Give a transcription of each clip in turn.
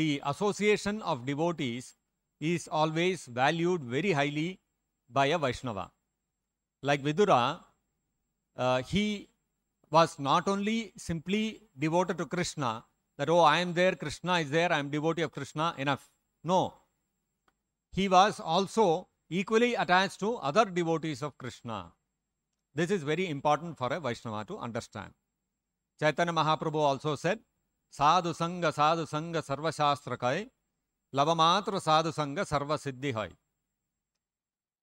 the association of devotees is always valued very highly by a Vaishnava. Like Vidura, uh, he was not only simply devoted to Krishna, that, oh, I am there, Krishna is there, I am devotee of Krishna, enough. No. He was also equally attached to other devotees of Krishna. This is very important for a Vaishnava to understand. Chaitanya Mahaprabhu also said, साधु संग साधु संग सर्वशास्त्र कय लवमात्र साधु संग सर्व सिद्धि हय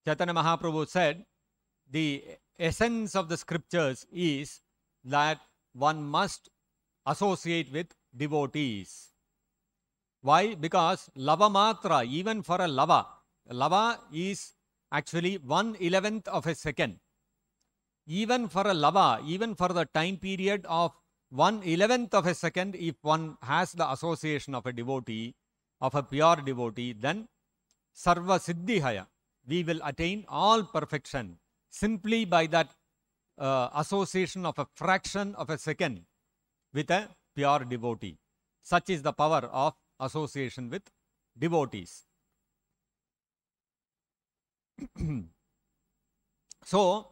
Chaitanya Mahaprabhu said the essence of the scriptures is that one must associate with devotees why because लवमात्र even for a लवा लवा is actually one eleventh of a second even for a लव even for the time period of one eleventh of a second if one has the association of a devotee, of a pure devotee, then sarva siddhihaya, we will attain all perfection simply by that uh, association of a fraction of a second with a pure devotee. Such is the power of association with devotees. so,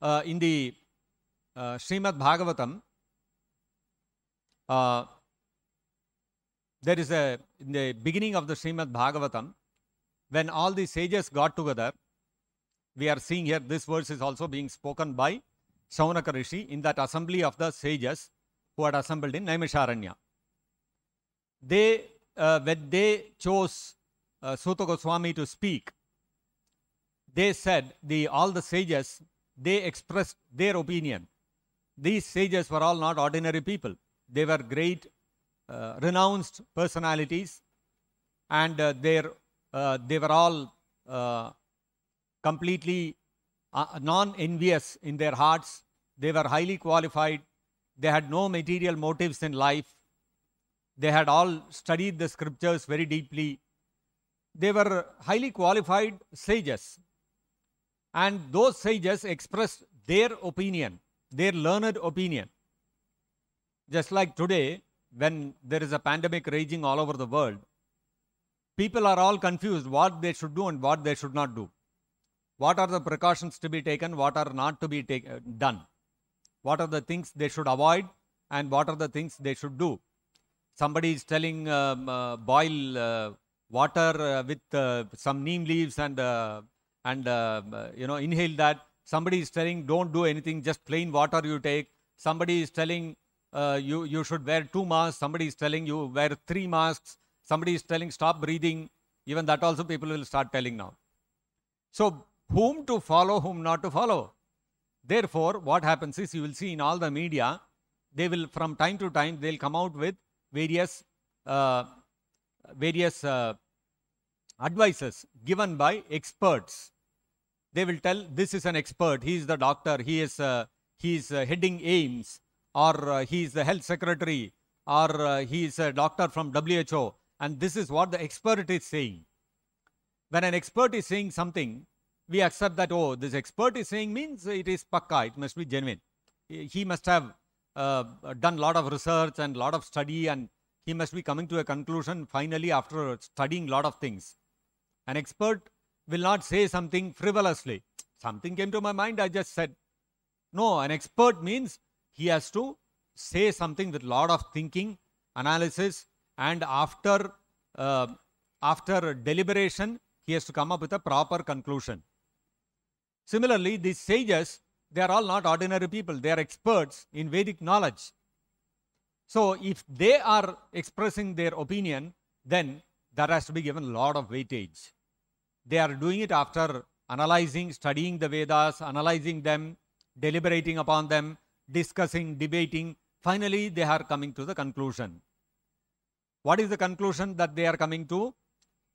uh, in the uh, Srimad Bhagavatam, uh, there is a, in the beginning of the Srimad Bhagavatam, when all the sages got together, we are seeing here this verse is also being spoken by Shaunaka Rishi in that assembly of the sages who had assembled in Naimisharanya. They, uh, when they chose uh, Goswami to speak, they said, the, all the sages, they expressed their opinion. These sages were all not ordinary people. They were great, uh, renounced personalities, and uh, their, uh, they were all uh, completely non envious in their hearts. They were highly qualified. They had no material motives in life. They had all studied the scriptures very deeply. They were highly qualified sages. And those sages expressed their opinion, their learned opinion. Just like today, when there is a pandemic raging all over the world, people are all confused what they should do and what they should not do. What are the precautions to be taken? What are not to be take, uh, done? What are the things they should avoid and what are the things they should do? Somebody is telling um, uh, boil uh, water uh, with uh, some neem leaves and uh, and you know inhale that. Somebody is telling don't do anything, just plain water you take. Somebody is telling uh, you, you should wear two masks, somebody is telling you wear three masks, somebody is telling stop breathing, even that also people will start telling now. So, whom to follow, whom not to follow. Therefore, what happens is you will see in all the media, they will from time to time they'll come out with various uh, various uh, advices given by experts. They will tell this is an expert, he is the doctor, he is uh, he is uh, heading aims or uh, he is the health secretary or uh, he is a doctor from WHO and this is what the expert is saying. When an expert is saying something, we accept that, oh, this expert is saying means it is pakka, it must be genuine. He must have uh, done a lot of research and a lot of study and he must be coming to a conclusion finally after studying a lot of things. An expert will not say something frivolously. Something came to my mind, I just said. No, an expert means he has to say something with a lot of thinking, analysis, and after, uh, after deliberation, he has to come up with a proper conclusion. Similarly, these sages, they are all not ordinary people, they are experts in Vedic knowledge. So, if they are expressing their opinion, then that has to be given a lot of weightage. They are doing it after analyzing, studying the Vedas, analyzing them, deliberating upon them, discussing, debating. Finally, they are coming to the conclusion. What is the conclusion that they are coming to?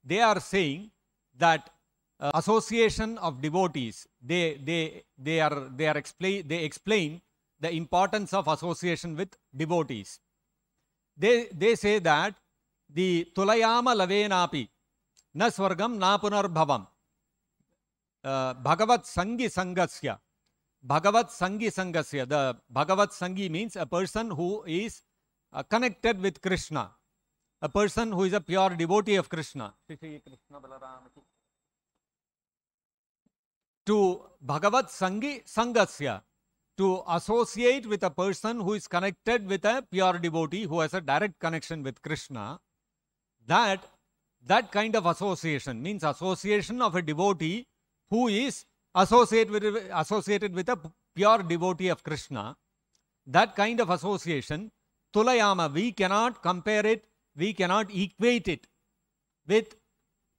They are saying that uh, association of devotees, they, they, they, are, they, are explain, they explain the importance of association with devotees. They, they say that the Tulayama Lavenapi, Na Swargam Na Bhavam uh, Bhagavat Sangi Sangasya, Bhagavad Sanghi Sangasya. The Bhagavad Sanghi means a person who is uh, connected with Krishna, a person who is a pure devotee of Krishna. To Bhagavad Sanghi Sangasya, to associate with a person who is connected with a pure devotee who has a direct connection with Krishna, that that kind of association means association of a devotee who is associate with, associated with a pure devotee of Krishna, that kind of association, Tulayama, we cannot compare it, we cannot equate it with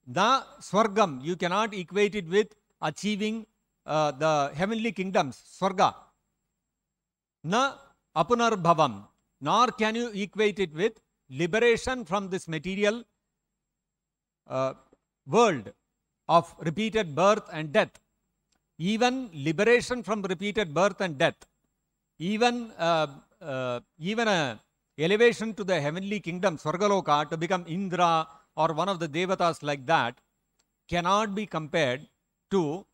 the Swargam. You cannot equate it with achieving uh, the heavenly kingdoms, Swarga. Na bhavam, nor can you equate it with liberation from this material uh, world of repeated birth and death even liberation from repeated birth and death, even, uh, uh, even a elevation to the heavenly kingdom, Swargaloka, to become Indra or one of the devatas like that, cannot be compared to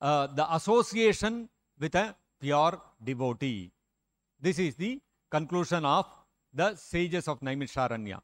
uh, the association with a pure devotee. This is the conclusion of the sages of Naimisharanya.